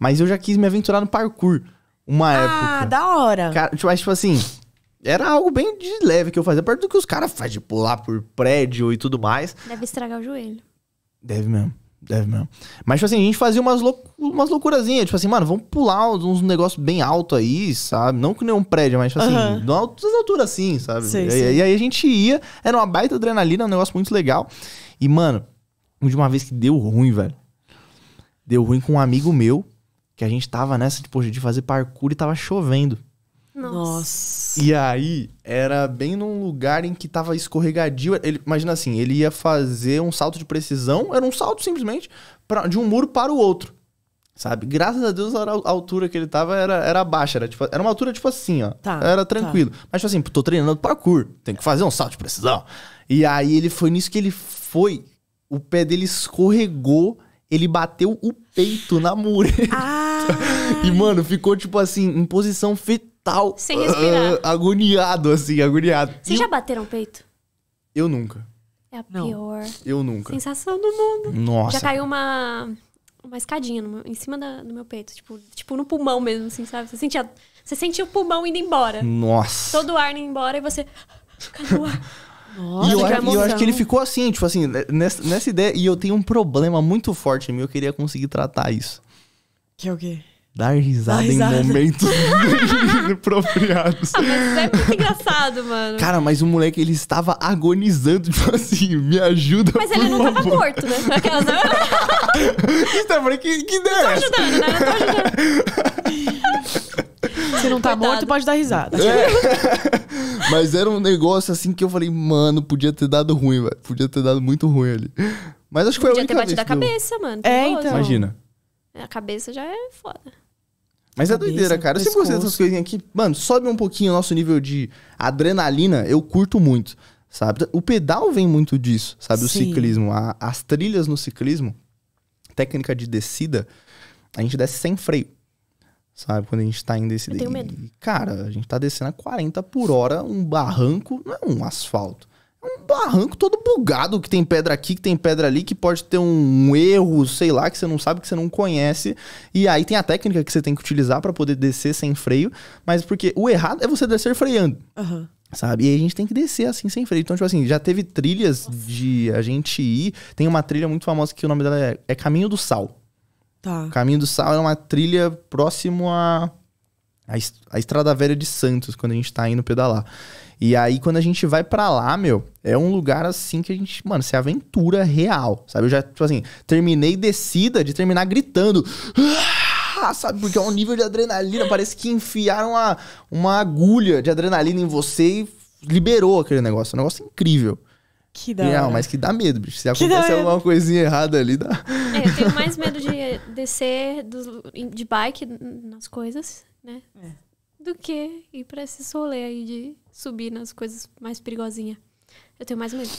Mas eu já quis me aventurar no parkour uma ah, época. Ah, da hora. Cara, tipo, mas, tipo assim, era algo bem de leve que eu fazia, perto do que os caras fazem, de pular por prédio e tudo mais. Deve estragar o joelho. Deve mesmo. Deve mesmo. Mas, tipo assim, a gente fazia umas, lou umas loucurazinhas. Tipo assim, mano, vamos pular uns negócios bem alto aí, sabe? Não que nem um prédio, mas, tipo assim, de altas alturas assim, sabe? Sim, e, sim. e, aí a gente ia, era uma baita adrenalina, um negócio muito legal. E, mano, de uma vez que deu ruim, velho. Deu ruim com um amigo meu que a gente tava nessa tipo, de fazer parkour e tava chovendo. Nossa. E aí, era bem num lugar em que tava escorregadio. Ele, imagina assim, ele ia fazer um salto de precisão, era um salto simplesmente pra, de um muro para o outro. Sabe? Graças a Deus, a altura que ele tava era, era baixa. Era, tipo, era uma altura tipo assim, ó. Tá, era tá. tranquilo. Tá. Mas, tipo assim, tô treinando parkour. Tem que fazer um salto de precisão. E aí, ele foi nisso que ele foi. O pé dele escorregou ele bateu o peito na mureta. Ah. E, mano, ficou, tipo assim, em posição fetal. Sem respirar. Uh, agoniado, assim, agoniado. Vocês já bateram o peito? Eu nunca. É a Não. pior. Eu nunca. Sensação do mundo. Nossa. Já caiu uma, uma escadinha meu, em cima da, do meu peito. Tipo, tipo, no pulmão mesmo, assim, sabe? Você sentia, você sentia o pulmão indo embora. Nossa. Todo o ar indo embora e você... Ah, cadê o ar? Nossa, e eu, acho, eu acho que ele ficou assim, tipo assim, nessa, nessa ideia. E eu tenho um problema muito forte em mim, eu queria conseguir tratar isso. Que é o quê? Dar risada, risada. em momentos inapropriados. Ah, mas é muito engraçado, mano. Cara, mas o moleque, ele estava agonizando, tipo assim, me ajuda, Mas ele não estava morto, né? Aquelas... então, eu falei, que, que ideia Não tô é ajudando, né? Não tô ajudando. Se não tá morto, pode dar risada. É. Mas era um negócio assim que eu falei, mano, podia ter dado ruim, velho. Podia ter dado muito ruim ali. Mas acho que foi podia a única ter batido a cabeça, mano. É, então. Imagina. É, a cabeça já é foda. Mas é cabeça, é doideira, cara. Eu sempre gostei dessas coisinhas aqui. Mano, sobe um pouquinho o nosso nível de adrenalina. Eu curto muito, sabe? O pedal vem muito disso, sabe? Sim. O ciclismo. A, as trilhas no ciclismo, técnica de descida, a gente desce sem freio. Sabe? Quando a gente tá indo esse. Eu tenho medo. E, cara, a gente tá descendo a 40 por hora, um barranco, não é um asfalto. É um barranco todo bugado, que tem pedra aqui, que tem pedra ali, que pode ter um erro, sei lá, que você não sabe, que você não conhece. E aí tem a técnica que você tem que utilizar para poder descer sem freio, mas porque o errado é você descer freando. Aham. Uhum. Sabe? E a gente tem que descer assim sem freio. Então, tipo assim, já teve trilhas Nossa. de a gente ir. Tem uma trilha muito famosa que o nome dela é, é Caminho do Sal. Tá. Caminho do Sal é uma trilha próximo à a, a Estrada Velha de Santos, quando a gente tá indo pedalar. E aí, quando a gente vai para lá, meu, é um lugar assim que a gente, mano, se aventura real, sabe? Eu já, tipo assim, terminei descida de terminar gritando. Ah, sabe? Porque é um nível de adrenalina. Parece que enfiaram uma, uma agulha de adrenalina em você e liberou aquele negócio. É um negócio incrível. Que Real, mas que dá medo, bicho. Se acontecer alguma coisinha errada ali, dá. É, eu tenho mais medo de descer de bike nas coisas, né? É. Do que ir pra esse solê aí de subir nas coisas mais perigosinhas. Eu tenho mais medo.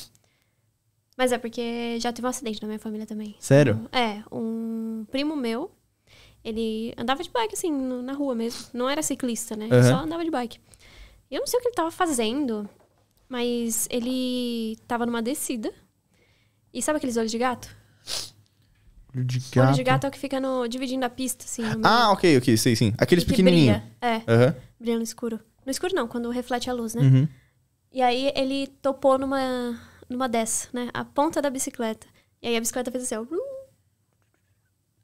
Mas é porque já teve um acidente na minha família também. Sério? Um, é, um primo meu, ele andava de bike assim, na rua mesmo. Não era ciclista, né? Uhum. Ele só andava de bike. Eu não sei o que ele tava fazendo. Mas ele tava numa descida. E sabe aqueles olhos de gato? Olho de gato. Olho de gato é o que fica no, dividindo a pista, assim. Ah, ok, ok, sei sim. Aqueles pequenininhos. É. Uhum. Brilha no escuro. No escuro não, quando reflete a luz, né? Uhum. E aí ele topou numa, numa dessa, né? A ponta da bicicleta. E aí a bicicleta fez assim, ó.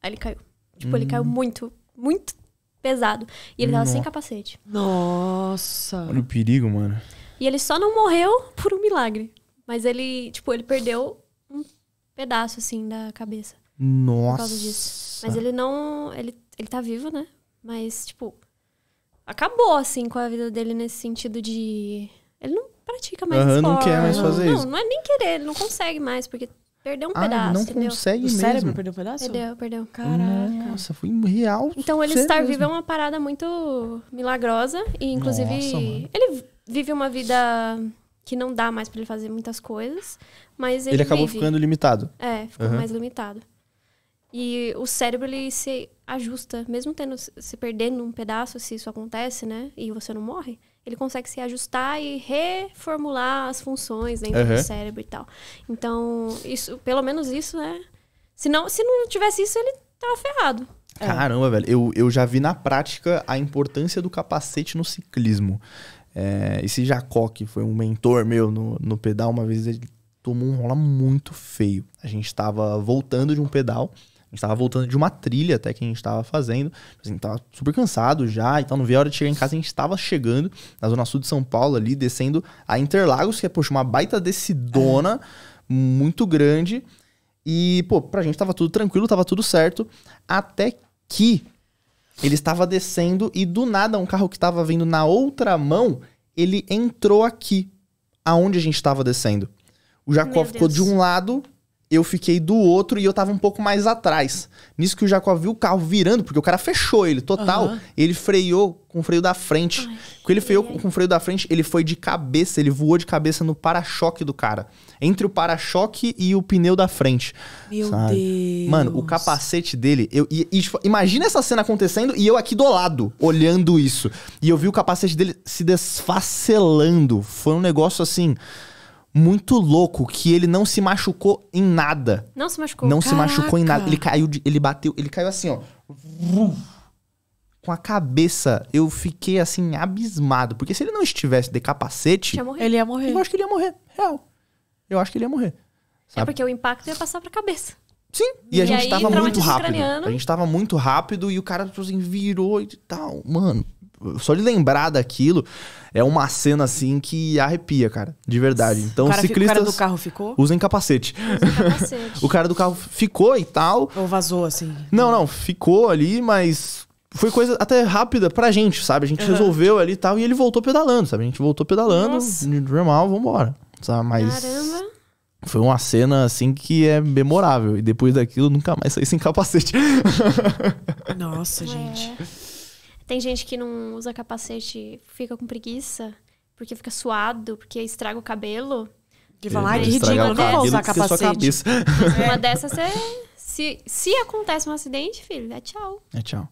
Aí ele caiu. Tipo, hum. ele caiu hum. muito, muito pesado. E ele tava Nossa. sem capacete. Nossa! Olha o perigo, mano. E ele só não morreu por um milagre. Mas ele, tipo, ele perdeu um pedaço, assim, da cabeça. Nossa. Por causa disso. Mas ele não. Ele, ele tá vivo, né? Mas, tipo, acabou, assim, com a vida dele nesse sentido de. Ele não pratica mais uhum, esporte. não quer mais fazer não, isso. Não, não é nem querer, ele não consegue mais, porque Perdeu um ah, pedaço. Não entendeu? consegue o mesmo. cérebro perdeu um pedaço? Perdeu, perdeu. Caraca. Nossa, foi real. Então, ele estar mesmo. vivo é uma parada muito milagrosa. E, inclusive, Nossa, ele vive uma vida que não dá mais para ele fazer muitas coisas. Mas ele, ele acabou vive. ficando limitado. É, ficou uhum. mais limitado. E o cérebro ele se ajusta, mesmo tendo se perdendo um pedaço, se isso acontece, né? E você não morre, ele consegue se ajustar e reformular as funções dentro uhum. do cérebro e tal. Então, isso, pelo menos isso, né? Se não, se não tivesse isso, ele tava ferrado. É. Caramba, é. velho, eu, eu já vi na prática a importância do capacete no ciclismo. É, esse Jacó, que foi um mentor meu no, no pedal, uma vez ele tomou um rola muito feio. A gente tava voltando de um pedal a gente estava voltando de uma trilha até que a gente estava fazendo. gente tipo estava assim, super cansado já, então não via a hora de chegar em casa. A gente estava chegando na zona sul de São Paulo ali, descendo a Interlagos, que é, poxa, uma baita decidona é. muito grande. E, pô, pra gente tava tudo tranquilo, tava tudo certo. Até que ele estava descendo e do nada um carro que estava vindo na outra mão, ele entrou aqui, aonde a gente estava descendo. O Jacó ficou de um lado eu fiquei do outro e eu tava um pouco mais atrás. Nisso que o Jacó viu o carro virando, porque o cara fechou ele total. Uhum. Ele freou com o freio da frente. Quando ele freou com o freio da frente, ele foi de cabeça, ele voou de cabeça no para-choque do cara. Entre o para-choque e o pneu da frente. Meu sabe? Deus. Mano, o capacete dele. Eu, e, e, tipo, imagina essa cena acontecendo e eu aqui do lado, olhando isso. E eu vi o capacete dele se desfacelando. Foi um negócio assim muito louco que ele não se machucou em nada. Não se machucou. Não Caraca. se machucou em nada. Ele caiu, de, ele bateu, ele caiu assim, ó. Com a cabeça, eu fiquei assim, abismado. Porque se ele não estivesse de capacete. Ia ele ia morrer. Eu acho que ele ia morrer. Real. Eu acho que ele ia morrer. É sabe? É porque o impacto ia passar pra cabeça. Sim. E, e a gente aí, tava muito rápido. A gente tava muito rápido e o cara tipo assim, virou e tal. Mano, só de lembrar daquilo é uma cena assim que arrepia, cara. De verdade. Então, o cara, ciclistas. O cara do carro ficou? Usem capacete. Usem capacete. o cara do carro ficou e tal. Ou vazou, assim. Não, não, ficou ali, mas foi coisa até rápida pra gente, sabe? A gente uhum. resolveu ali e tal, e ele voltou pedalando, sabe? A gente voltou pedalando, normal, vambora. Sabe? Mas. Caramba. Foi uma cena assim que é memorável. E depois daquilo nunca mais saí sem capacete. Nossa, gente. É. Tem gente que não usa capacete, fica com preguiça, porque fica suado, porque estraga o cabelo. Que vão lá, que ridículo, não vou usar capacete. É. Uma dessas é. Se, se acontece um acidente, filho, é tchau. É tchau.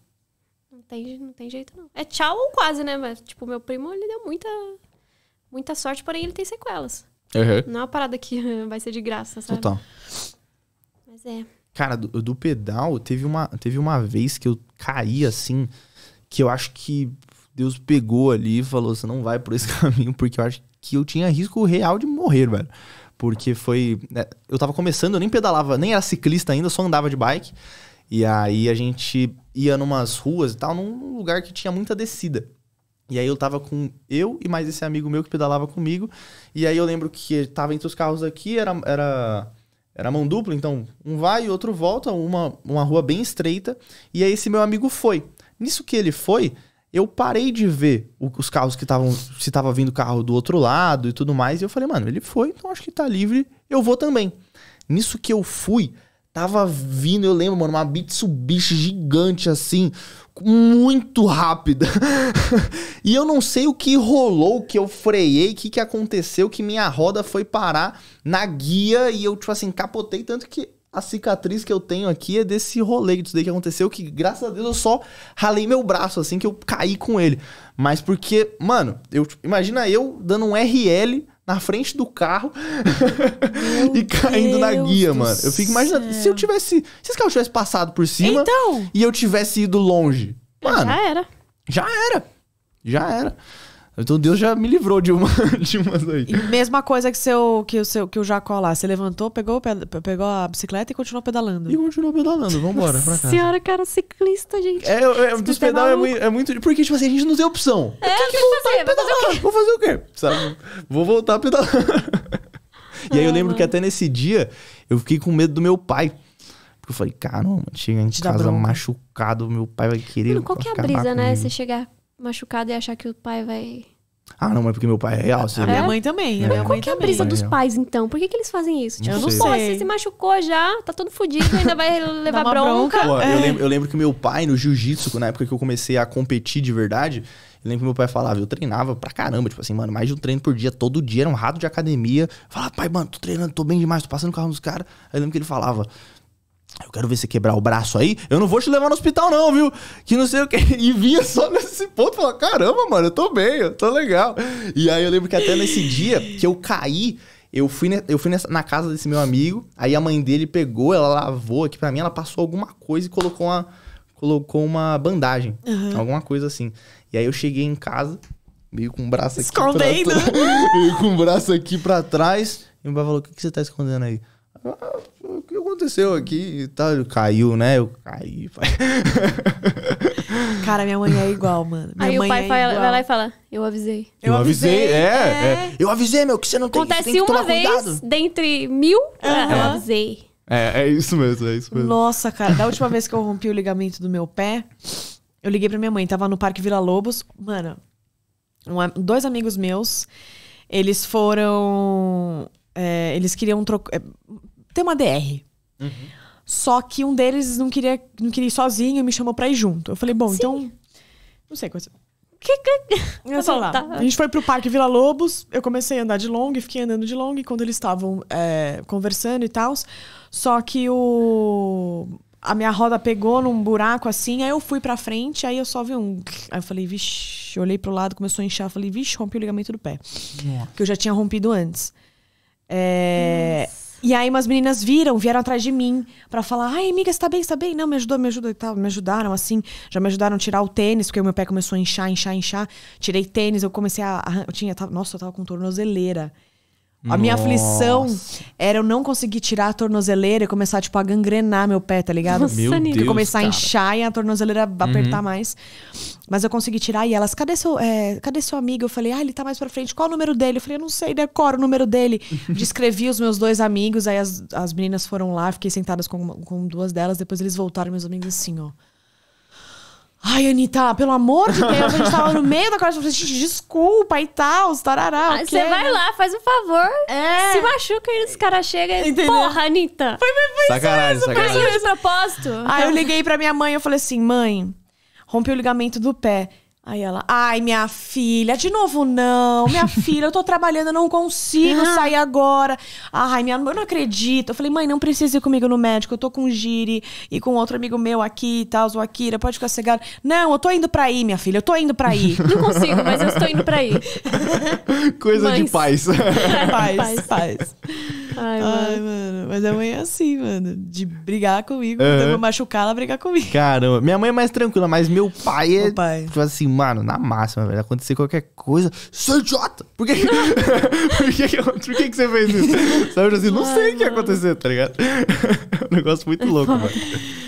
Não tem, não tem jeito, não. É tchau ou quase, né? Mas, tipo, meu primo, ele deu muita, muita sorte, porém ele tem sequelas. Uhum. Não é uma parada que vai ser de graça, sabe? Total. Mas é. Cara, do, do pedal, teve uma, teve uma vez que eu caí assim que eu acho que Deus pegou ali e falou: você não vai por esse caminho, porque eu acho que eu tinha risco real de morrer, velho. Porque foi. Né, eu tava começando, eu nem pedalava, nem era ciclista ainda, só andava de bike. E aí a gente ia numas ruas e tal, num lugar que tinha muita descida. E aí eu tava com eu e mais esse amigo meu que pedalava comigo. E aí eu lembro que tava entre os carros aqui, era, era, era mão dupla, então um vai e outro volta, uma, uma rua bem estreita. E aí esse meu amigo foi. Nisso que ele foi, eu parei de ver os carros que estavam. Se estava vindo carro do outro lado e tudo mais. E eu falei, mano, ele foi, então acho que tá livre, eu vou também. Nisso que eu fui, tava vindo, eu lembro, mano, uma Mitsubishi gigante assim, muito rápida. e eu não sei o que rolou, que eu freiei, o que, que aconteceu, que minha roda foi parar na guia e eu, tipo assim, capotei tanto que a cicatriz que eu tenho aqui é desse rolê disso daí que aconteceu, que graças a Deus eu só ralei meu braço, assim, que eu caí com ele. Mas porque, mano, eu imagina eu dando um RL na frente do carro e caindo Deus na guia, mano. Eu fico imaginando, céu. se eu tivesse. Se esse carro tivesse passado por cima então, e eu tivesse ido longe. Mano, já era. Já era. Já era. Então Deus já me livrou de uma de umas aí. E mesma coisa que seu que o seu que o Jacó lá, você levantou, pegou, pegou a bicicleta e continuou pedalando. E continuou pedalando, vambora pra casa. Senhora, cara, ciclista, gente. É, é dos é pedal é muito, é muito, porque tipo assim, a gente não tem opção. É, eu tenho que voltar fazer, pedalar. Fazer Vou fazer o quê? Sabe? Vou voltar a pedalar. e aí eu lembro que até nesse dia eu fiquei com medo do meu pai. Porque eu falei, cara, chega em Te casa machucado, meu pai vai querer. Mano, qual que é a brisa, né? Você chegar machucado e achar que o pai vai. Ah, não, mas porque meu pai é real. Você a minha mãe também. É. A minha Qual mãe que é a brisa também. dos pais, então? Por que, que eles fazem isso? Tipo, não sei. pô, você se machucou já, tá todo fodido, ainda vai levar bronca. bronca. Pô, é. eu, lembro, eu, lembro, que meu pai, no jiu-jitsu, na época que eu comecei a competir de verdade, eu lembro que meu pai falava, eu treinava pra caramba, tipo assim, mano, mais de um treino por dia, todo dia, era um rato de academia. falava, pai, mano, tô treinando, tô bem demais, tô passando o carro nos caras. Aí eu lembro que ele falava, eu quero ver você quebrar o braço aí. Eu não vou te levar no hospital, não, viu? Que não sei o que. E vinha só nesse ponto. Falava, caramba, mano, eu tô bem, eu tô legal. E aí eu lembro que até nesse dia que eu caí, eu fui, eu fui nessa, na casa desse meu amigo. Aí a mãe dele pegou, ela lavou aqui pra mim, ela passou alguma coisa e colocou uma, colocou uma bandagem. Uhum. Alguma coisa assim. E aí eu cheguei em casa, meio com o braço aqui. Escondendo! meio com o braço aqui pra trás. E o pai falou: o que, que você tá escondendo aí? aconteceu aqui e tal. caiu, né? Eu caí, pai. Cara, minha mãe é igual, mano. Minha Aí o pai é fala- igual. vai lá e fala, eu avisei. Eu, avisei, é, é, é. Eu avisei, meu, que você não tem, Acontece tem que uma vez dentre mil, eu avisei. É, é isso mesmo, é isso mesmo. Nossa, cara, da última vez que eu rompi o ligamento do meu pé, eu liguei pra minha mãe, tava no Parque Vila Lobos. Mano, um dois amigos meus, eles foram. é, eles queriam trocar. É, ter uma DR. Uhum. Só que um deles não queria, não queria ir sozinho e me chamou pra ir junto. Eu falei, bom, Sim. então. Não sei coisa. Eu assim, lá. Tá. A gente foi pro Parque Vila Lobos, eu comecei a andar de long, fiquei andando de long quando eles estavam é, conversando e tal. Só que o. A minha roda pegou num buraco assim, aí eu fui pra frente, aí eu só vi um. Aí eu falei, vixe, olhei pro lado, começou a inchar, falei, vixe, rompi o ligamento do pé. Yeah. Que eu já tinha rompido antes. É, e aí umas meninas viram, vieram atrás de mim para falar: ai, amiga, você tá bem, você tá bem? Não, me ajudou, me ajudou e tal. Me ajudaram, assim. Já me ajudaram a tirar o tênis, porque o meu pé começou a inchar, inchar, inchar. Tirei tênis, eu comecei a. eu tinha, nossa, eu tava com tornozeleira. A minha aflição era eu não conseguir tirar a tornozeleira e começar, tipo, a gangrenar meu pé, tá ligado? Nossa, meu Deus, tipo, começar cara. a inchar e a tornozeleira apertar uhum. mais. Mas eu consegui tirar e elas, cadê seu, é, cadê seu amigo? Eu falei, ah, ele tá mais pra frente, qual o número dele? Eu falei, eu não sei, decoro o número dele. Descrevi os meus dois amigos, aí as, as meninas foram lá, fiquei sentadas com, com duas delas, depois eles voltaram, meus amigos, assim, ó. Ai, Anitta, pelo amor de Deus, a gente tava no meio da conversa. Gente, desculpa e tal, tarará. Ah, você okay, vai lá, faz um favor. É. Se machuca e os caras chegam e. Porra, Anitta. Foi, foi, foi sacanagem, isso, sacanagem. Foi de propósito. Aí eu liguei pra minha mãe eu falei assim: mãe, rompi o ligamento do pé. Aí ela, ai, minha filha, de novo não, minha filha, eu tô trabalhando, eu não consigo ah. sair agora. Ai, minha, eu não acredito. Eu falei, mãe, não precisa ir comigo no médico, eu tô com o Giri e com outro amigo meu aqui e tal, o Akira, pode ficar cegado. Não, eu tô indo pra aí, minha filha, eu tô indo pra aí. Não consigo, mas eu estou indo pra aí. Coisa de paz. paz. Paz, paz. Ai, Ai mano. mano. Mas a mãe é assim, mano. De brigar comigo, uhum. eu machucar ela brigar comigo. Caramba, minha mãe é mais tranquila, mas meu pai é. Meu pai. Tipo assim, mano, na máxima, velho. Acontecer qualquer coisa, sou idiota! Por que. por, que... por que, que você fez isso? Sabe, tipo assim, não Ai, sei o que aconteceu, tá ligado? É um negócio muito é louco, mano.